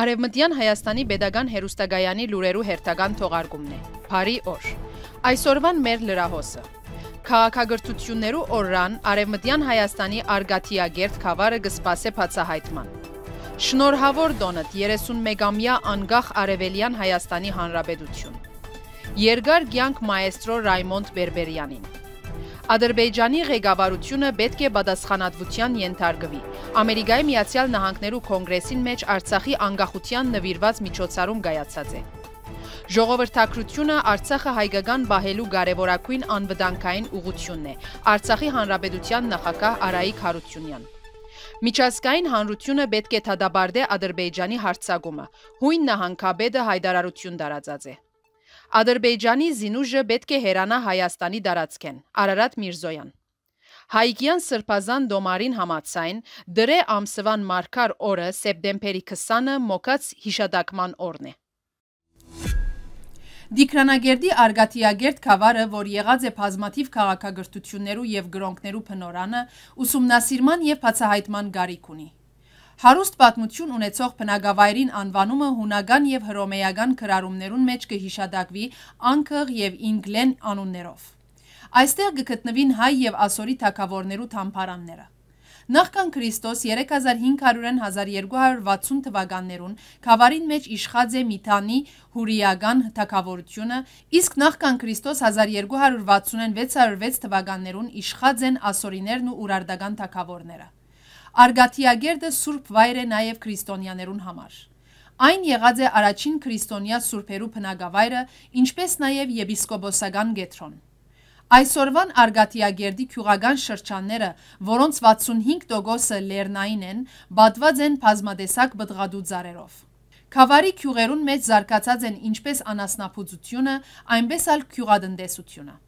Արևմտյան Հայաստանի Պետական Հերուստագայանի լուրերու հերթական թողարկումն է։ Բարի օր։ Այսօրվան մեր լրահոսը։ Քաղաքագործություններու օրրան Արևմտյան Հայաստանի Արգաթիագերտ խավարը գսպասե բացահայտման։ Շնորհավոր դոնդ 31-ամյա անգախ Արևելյան Հայաստանի Հանրապետություն։ Երգար կյանք մայեստրո Ռայմոնդ Բերբերյանին։ Ադրբեջանի ղեկավարությունը պետք է պատասխանատվության ենթարկվի։ Ամերիկայի Միացյալ Նահանգներու կոնգրեսին մեջ Արցախի անկախության նվիրված միջոցառում կայացած է։ Ժողովրդակրությունը Արցախը հայկական բահելու կարևորագույն անվտանգային ուղությունն է։ Արցախի հանրապետության նախագահ Արայիկ Հարությունյան։ Միջազգային հանրությունը պետք է թադաբարդե Ադրբեջանի հարցակումը։ Հույն նահանգապետը հայտարարություն տարածած է։ Ադրբեջանի զինուժը պետք է հերանա Հայաստանի դարածքեն։ Արարատ Միրզոյան Հայկյան Սրբազան Դոմարին համացայն դրե ամսվան մարկար օրը սեպտեմբերի 20-ը մոկած հիշադակման օրն է։ Դիկրանագերդի արգատիագերդ կավարը, որ եղած է պազմաթիվ կաղաքագրտություններու և գրոնքներու պնորանը, ուսումնասիրման և պացահայտման գարիք ունի։ Հարուստ պատմություն ունեցող բնագավայրին անվանումը հունական եւ հռոմեական քրարումներուն մեջ կհիշադակվի անկղ եւ ինգլեն անուններով։ Այստեղ կգտնվին հայ եւ ասորի թակավորներու թամփարանները։ Նախքան Քրիստոս 3500-ն 1260 թվականներուն Խավարին մեջ իշխած է Միթանի հուրիական թակավորությունը, իսկ նախքան Քրիստոս 1260-ն 606 թվականներուն իշխած են ասորիներն ու ուրարտական թակավորները։ Արգաթիագերդը Սուրբ վայր է նաև քրիստոնյաներուն համար։ Այն եղած է առաջին քրիստոնյա Սուրբերու փնագավայրը, ինչպես նաև եպիսկոպոսական գետրոն։ Այսօրվան Արգատիագերդի քյուղական շրջանները, որոնց 65%-ը լեռնային են, բադված են բազմադեսակ բդղադու ծառերով։ Խավարի քյուղերուն մեջ զարգացած են ինչպես անասնապուծությունը, այնպես էլ քյուղատնտեսությունը։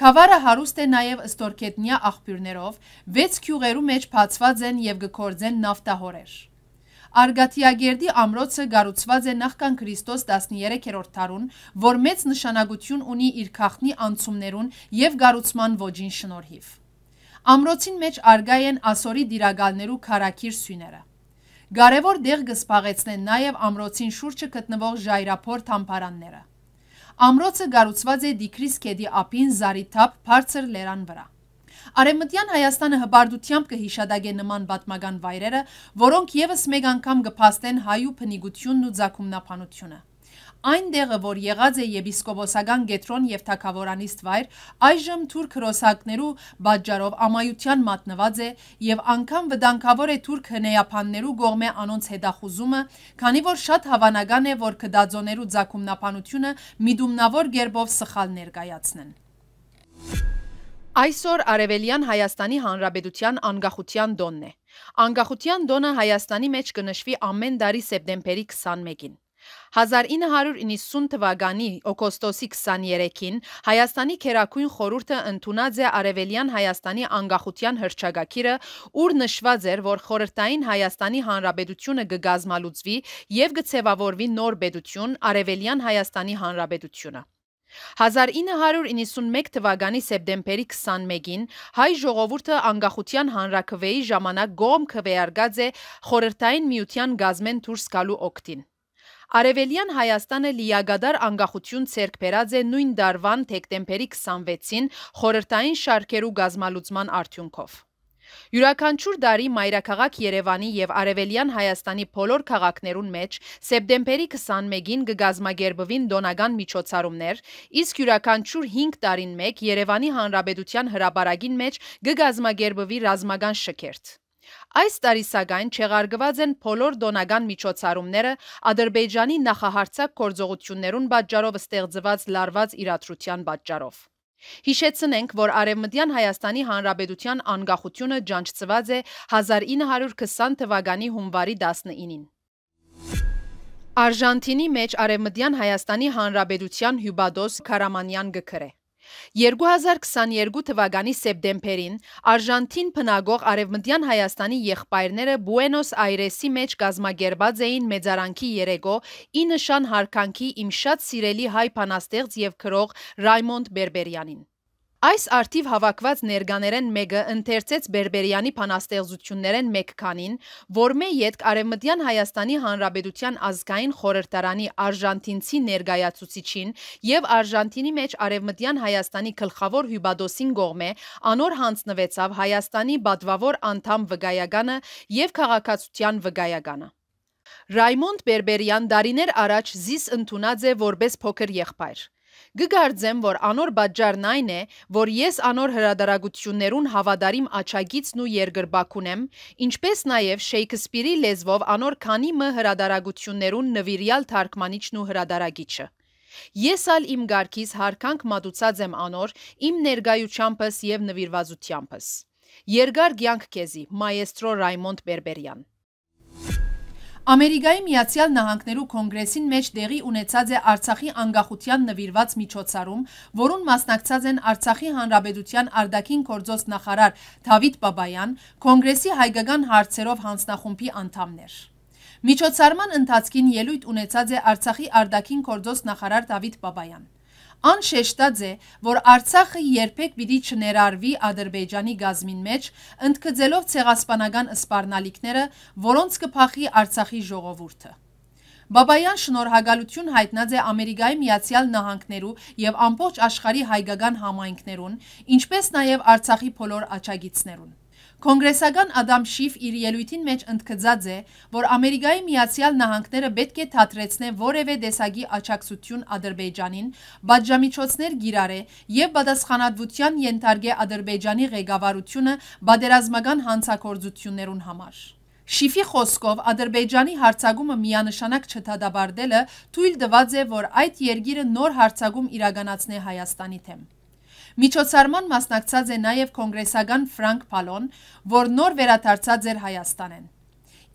Քավարը հարուստ է նաև ստորգետնյա աղբյուրներով, 6 քյուղերու մեջ բացված են եւ գկործեն նավտահորեր։ Արգատիագերդի ամրոցը գառուցված է նախքան Քրիստոս 13-րդ դարուն, որ մեծ նշանակություն ունի իր քաղտնի անցումներուն եւ գառուցման ոճին շնորհիվ։ Ամրոցին մեջ արգայ են ասորի դիրագալներու քարակիր սյուները։ Կարևոր դեղ գսպաղեցնեն նաև ամրոցին շուրջը գտնվող ժայրափոր թամփարանները։ Ամրոցը գարուցված է դիքրիս կեդի ապին զարիթապ պարցր լերան վրա։ Արևմտյան Հայաստանը հբարդությամբ կհիշադագե նման պատմական վայրերը, որոնք եւս մեկ անգամ գփաստեն հայու փնիգությունն ու ցակումնապանությունը։ Այն դեղը, որ եղած է եպիսկոպոսական գետրոն եւ թակավորանիստ վայր, այժմ թուրք հրոսակներու բաճարով ամայության մատնված է եւ անգամ վտանգավոր է թուրք հնեապաններու գողմե անոնց հետախուզումը, քանի որ շատ հավանական է, որ կդաձոներու ձակումնապանությունը միդումնավոր գերբով սխալ ներկայացնեն։ Այսօր Արևելյան Հայաստանի Հանրապետության անկախության տոնն է։ Անկախության տոնը Հայաստանի մեջ կնշվի ամեն տարի սեպտեմբերի 21-ին։ 1990 թվականի օգոստոսի 23-ին Հայաստանի քերակույն խորհուրդը ընդունած է Արևելյան Հայաստանի անկախության հռչակագիրը, ուր նշված էր, որ խորհրդային Հայաստանի Հանրապետությունը կգազմալուծվի եւ կցեվավորվի նոր պետություն Արևելյան Հայաստանի Հանրապետությունը։ 1991 թվականի սեպտեմբերի 21-ին հայ ժողովուրդը անկախության հանրակրվեի ժամանակ գոմ քվեարկած է խորհրդային միության գազմեն դուրս գալու օկտին։ Արևելյան Հայաստանը լիագադար անգախություն ցերկ բերած է նույն դարվան թեկտեմբերի 26-ին խորհրդային շարքերու գազմալուծման արդյունքով։ Յուրաքանչյուր դարի մայրաքաղաք Երևանի եւ Արևելյան Հայաստանի բոլոր քաղաքներուն մեջ սեպտեմբերի 21-ին կգազմագերբվին դոնական միջոցառումներ, իսկ յուրաքանչյուր 5 տարին մեկ Երևանի Հանրապետության հրաբարագին մեջ կգազմագերբվի ռազմական շքերթ։ Այս տարի սակայն չեղարգված են բոլոր դոնական միջոցառումները Ադրբեջանի նախահարցակ գործողություններուն պատճառով ստեղծված լարված իրադրության պատճառով։ Հիշեցնենք, որ Արևմտյան Հայաստանի Հանրապետության անկախությունը ջանչծված է 1920 թվականի հունվարի 19-ին։ Արժանտինի մեջ Արևմտյան Հայաստանի Հանրապետության հյուբադոս Քարամանյան գկրե 2022 թվականի սեպտեմբերին Արժանտին փնագող Արևմտյան Հայաստանի եղբայրները Բուենոս Այրեսի մեջ կազմակերպած էին մեծարանքի երեկո՝ ի նշան հարկանքի իմ շատ սիրելի հայ բանաստեղծ եւ գրող Ռայմոնդ Բերբերյանին։ Այս արդիվ հավակված ներգաներեն մեկը ընթերցեց բերբերյանի պանաստեղզություններեն մեկ քանին, որ մե ետք արևմտյան Հայաստանի Հանրաբեդության ազգային խորրտարանի արժանտինցի ներգայացուցիչին և արժանտինի մեջ արևմտյան Հայաստանի կլխավոր հյուբադոսին գողմ է անոր հանցնվեցավ Հայաստանի բատվավոր անդամ վգայագանը և կաղաքացության վգայագանը։ Ռայմոնդ բերբերյան դարիներ առաջ զիս ընդունած է որպես փոքր եղպայր։ Գգարձեմ, որ անոր բաճարն այն է, որ ես անոր հրադարագություններուն հավադարիմ աչագիցն ու երգրբակուն եմ, ինչպես նաև Շեյքսպիրի լեզվով անոր քանի մը հրադարագություններուն նվիրյալ թարգմանիչն ու հրադարագիչը։ Ես ալ իմ գարկիս հարկանք մատուցած եմ անոր, իմ ներգայությամբ եւ նվիրվածությամբ։ Երգար գյանք քեզի, մայեստրո Ռայմոնդ Բերբերյան։ Ամերիկայի Միացյալ Նահանգներու կոնգրեսին մեջ դեղի ունեցած է Արցախի անկախության նվիրված միջոցառում, որուն մասնակցած են Արցախի Հանրապետության արդակին գործոս նախարար Դավիթ Բաբայան, կոնգրեսի հայկական հարցերով հանձնախումբի անդամներ։ Միջոցառման ընթացքին ելույթ ունեցած է Արցախի արդակին գործոս նախարար Դավիթ Բաբայան։ Անշեշտած է, որ Արցախը երբեք պիտի չներարվի Ադրբեջանի գազմին մեջ, ընդգծելով ցեղասպանական սպառնալիքները, որոնց կփախի Արցախի ժողովուրդը։ Բաբայան շնորհակալություն հայտնած է Ամերիկայի Միացյալ Նահանգներու եւ ամբողջ աշխարհի հայկական համայնքներուն, ինչպես նաեւ Արցախի բոլոր աչագիցներուն։ Կոնգրեսական Ադամ Շիֆ իր ելույթին մեջ ընդգծած է, որ Ամերիկայի Միացյալ Նահանգները պետք է թատրեցնեն որևէ տեսակի աչակցություն Ադրբեջանին, բաժամիջոցներ գիրարե եւ պատասխանատվության ենթարկե Ադրբեջանի ղեկավարությունը բادرազմական հանցակործություններուն համար։ Շիֆի խոսքով Ադրբեջանի հարցագումը միանշանակ չթադաբարդելը թույլ տված է, որ այդ երկիրը նոր հարցագում իրականացնե Հայաստանի թեմ։ Միջոցառման մասնակցած է նաև կոնգրեսական Ֆրանկ Փալոն, որ նոր վերադարձած էր Հայաստանեն։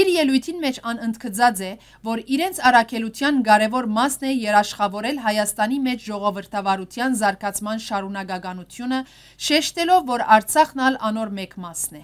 Իր ելույթին մեջ անընդգծած է, որ իրենց առաքելության կարևոր մասն է երաշխավորել Հայաստանի մեջ ժողովրդավարության զարգացման շարունակականությունը, շեշտելով, որ Արցախն ալ անոր մեկ մասն է։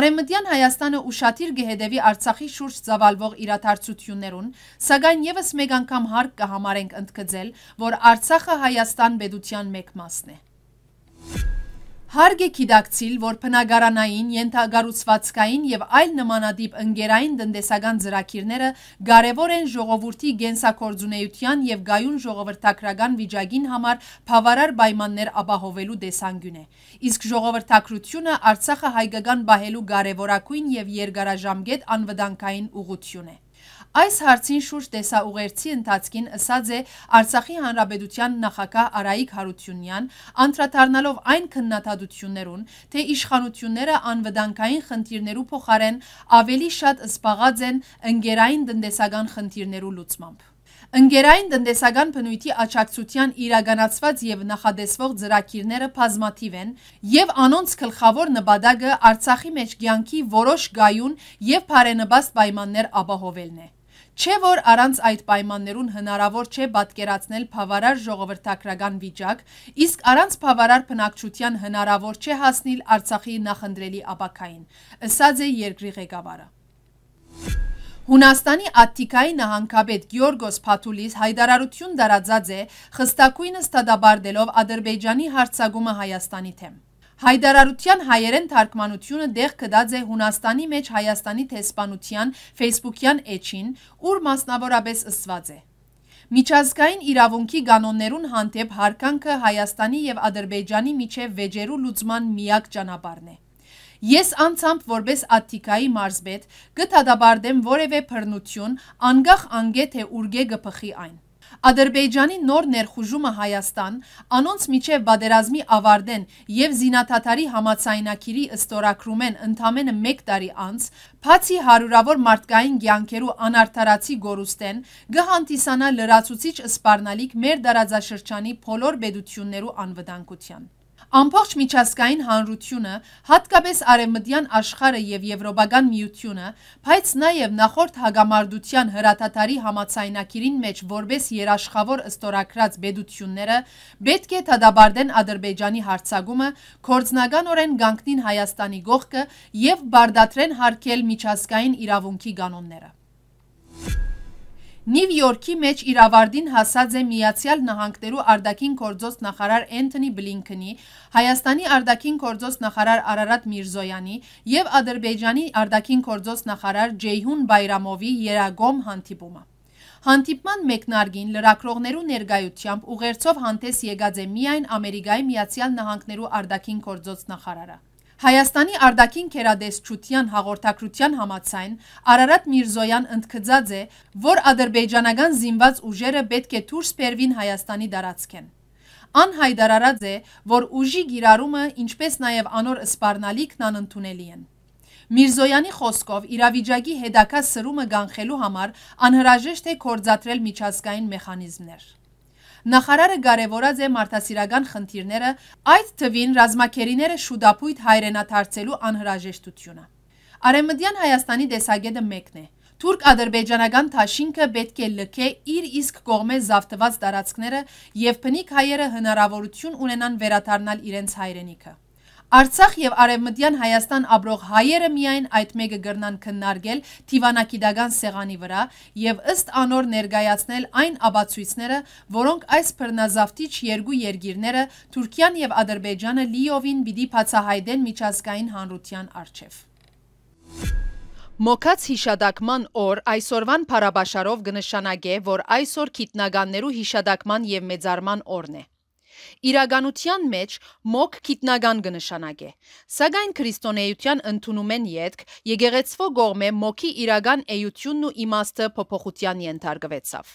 Արեմտյան Հայաստանը ուշադիր կհետևի Արցախի շուրջ ծավալվող իրադարձություններուն, սակայն եւս մեկ անգամ հարկ կհամարենք ընդգծել, որ Արցախը Հայաստան պետության մեկ մասն է։ Հարգ է գիտակցիլ, որ բնագարանային, ենթագարուցվածքային եւ այլ նմանադիպ ընկերային դնդեսական ծրագիրները կարեւոր են ժողովրդի գենսակորձունեության եւ գայուն ժողովրդագրական վիճակին համար բավարար պայմաններ ապահովելու տեսանկյուն է։ Իսկ ժողովրդագրությունը Արցախը հայկական բահելու կարևորագույն եւ երկարաժամկետ անվտանգային ուղություն է։ Այս հարցին շուրջ տեսաուղերձի ընթացքին ըսած է Արցախի Հանրապետության նախագահ Արայիկ Հարությունյան, անդրադառնալով այն քննադատություններուն, թե իշխանությունները անվտանգային խնդիրներու փոխարեն ավելի շատ զբաղած են ընկերային տնտեսական խնդիրներու լուծմամբ։ Ընկերային տնտեսական բնույթի աճակցության իրականացված եւ նախադեсվող ծրագիրները բազմաթիվ են եւ անոնց գլխավոր նպատակը Արցախի մեջ ցանկի որոշ գայուն եւ բարենպաստ պայմաններ ապահովելն է։ Չէ որ առանց այդ պայմաններուն հնարավոր չէ պատկերացնել փավարար ժողովրդագրական վիճակ, իսկ առանց փավարար բնակչության հնարավոր չէ հասնել Արցախի նախընտրելի ապակային, ըսած է երկրի ղեկավարը։ Հունաստանի Ատտիկայի նահանգապետ Գյորգոս Փաթուլիս հայտարարություն տարածած է խստակույնը ստադաբարդելով Ադրբեջանի հարցագումը Հայաստանի թեմ։ Հայդարարության հայերեն թարգմանությունը դեղ կդած է Հունաստանի մեջ Հայաստանի թեսպանության վեսպուկյան էչին, ուր մասնավորապես ըսված է։ Միջազգային իրավունքի գանոններուն հանդեպ հարկանքը Հայաստանի և ադրբեջանի միջև վեջերու լուծման միակ ճանապարն է։ Ես անցամբ որպես ատտիկայի մարզբետ գտադաբարդեմ որև է պրնություն, անգախ անգետ է ուրգե գպխի այն։ Ադրբեջանի նոր ներխուժումը Հայաստան, անոնց միջև բادرազմի ավարդեն եւ զինաթաթարի համացայնակիրի ըստորակրում են ընդամենը 1 տարի անց, բացի հարյուրավոր մարդկային ցանկերու անարթարացի գորուստեն, գհանտիսանա լրացուցիչ սպառնալիք մեր դարաձաշրջանի բոլոր բեդություններու անվտանգության։ Ամբողջ միջազգային հանրությունը, հատկապես արևմտյան աշխարհը եւ եվրոպական միությունը, բայց նաեւ նախորդ հագամարդության հրաթաթարի համացայնակիրին մեջ որպես երաշխավոր ըստորակրած բեդությունները պետք է դադարեն Ադրբեջանի հարցակումը, կորձնականորեն գանկնին Հայաստանի գողքը եւ բարդատրեն հարկել միջազգային իրավունքի կանոնները։ Նիվ Յորքի մեջ իրավարդին հասած է Միացյալ Նահանգներու արդակին կորձոց նախարար Էնթոնի Բլինքնի, Հայաստանի արդակին կորձոց նախարար Արարատ Միրզոյանի եւ Ադրբեջանի արդակին կորձոց նախարար Ջեյհուն Բայրամովի երագոմ հանդիպումը։ Հանդիպման մեկնարկին լրակրողներու ներգայությամբ ուղերձով հանդես եկած է միայն Ամերիկայի Միացյալ Նահանգներու արդակին կորձոց նախարարը։ Հայաստանի արդակին կերադեսչության հաղորդակրության համացայն Արարատ Միրզոյան ընդգծած է, որ ադրբեջանական զինված ուժերը պետք է դուրս բերվին Հայաստանի դարածքեն։ Անհայտարարած է, որ ուժի գիրառումը, ինչպես նաև անոր սպառնալիքն անընդունելի են։ Միրզոյանի խոսքով իրավիճակի հետակա սրումը գանխելու համար անհրաժեշտ է կորձատրել միջազգային մեխանիզմներ նախարարը կարևորած է մարդասիրական խնդիրները, այդ թվին ռազմակերիները շուտապույտ հայրենաթարցելու անհրաժեշտությունը։ Արեմմդյան Հայաստանի դեսագետը մեկն է։ Թուրք-ադրբեջանական թաշինքը պետք է լքե իր իսկ կողմե զավթված տարածքները եւ փնիկ հայերը հնարավորություն ունենան վերաթարնալ իրենց հայրենիքը։ Արցախ եւ Արևմտյան Հայաստան ապրող հայերը միայն այդ մեկը գրնան քննարկել Տիվանագիտական սեղանի վրա եւ ըստ անոր ներկայացնել այն աբացույցները, որոնք այս բռնազավթիչ երկու երկիրները Թուրքիան եւ Ադրբեջանը լիովին պիտի բացահայտեն միջազգային հանրության արչեվ։ Մոքած հիշադակման օր այսօրվան փարաբաշարով կնշանակե, որ այսօր քիտնականներու հիշադակման եւ մեծարման օրն է։ Իրականության մեջ մոգ քիտնական կնշանակե։ Սակայն քրիստոնեության ընդունում են յետք Եգեգեցվո գողմե մոգի իրական էությունն ու իմաստը փոփոխության ենթարկվեցավ։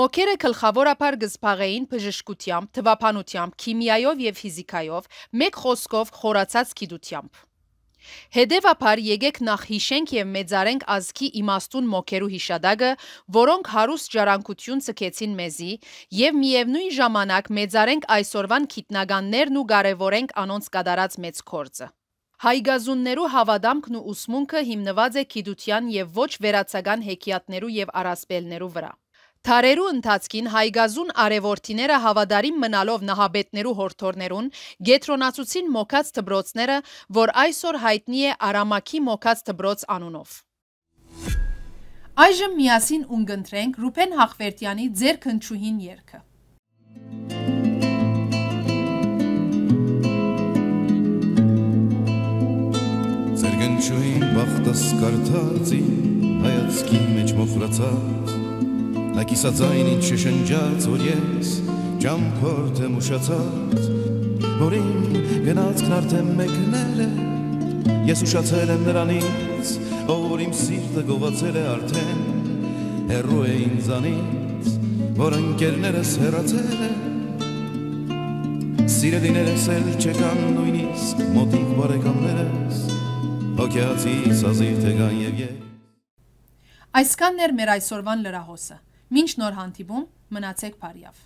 Մոքերը գլխավորապես գզբաղեին բժշկությամբ, թվականությամբ, քիմիայով եւ ֆիզիկայով, մեկ խոսքով՝ խորացած գիտությամբ։ Հետևաբար եկեք նախ հիշենք եւ մեծարենք ազգի իմաստուն մոքերու հիշադակը, որոնք հարուստ ժառանգություն ցկեցին մեզի, եւ միևնույն ժամանակ մեծարենք այսօրվան քիտնականներն ու կարևորենք անոնց կատարած մեծ գործը։ Հայգազուններու հավադամքն ու ուսմունքը հիմնված է գիտության եւ ոչ վերացական հեքիաթներու եւ առասպելներու վրա։ Թարերու ընթացքին հայգազուն արևորդիները հավադարին մնալով նահաբետներու հորդորներուն, գետրոնացուցին մոքած թբրոցները, որ այսօր հայտնի է արամաքի մոքած թբրոց անունով։ Այժմ միասին ունգնտրենք Հուպեն Հախվերդյանի ձեր կնչուհին երկը։ Ձեր գնչուհին բաղտս կարթածին, հայացքի մեջ մոխրացած, Նա կիսաձայն ինչ շշնջաց, որ ես ճամփորդ եմ ուշացած, որ իմ գնացքն արդեն մեկնել է, ես ուշացել եմ նրանից, ով որ իմ սիրտը գովացել է արդեն, հեռու է ինձանից, որ ընկերներս հեռացել է, Սիրելիներս էլ չկան նույնիսկ մոտիկ բարեկամներս, հոգյացի սազի թե կան և ես։ Այսքանն էր մեր այսօրվան լրահոսը։ Մինչ նոր հանդիպում մնացեք բարիավ։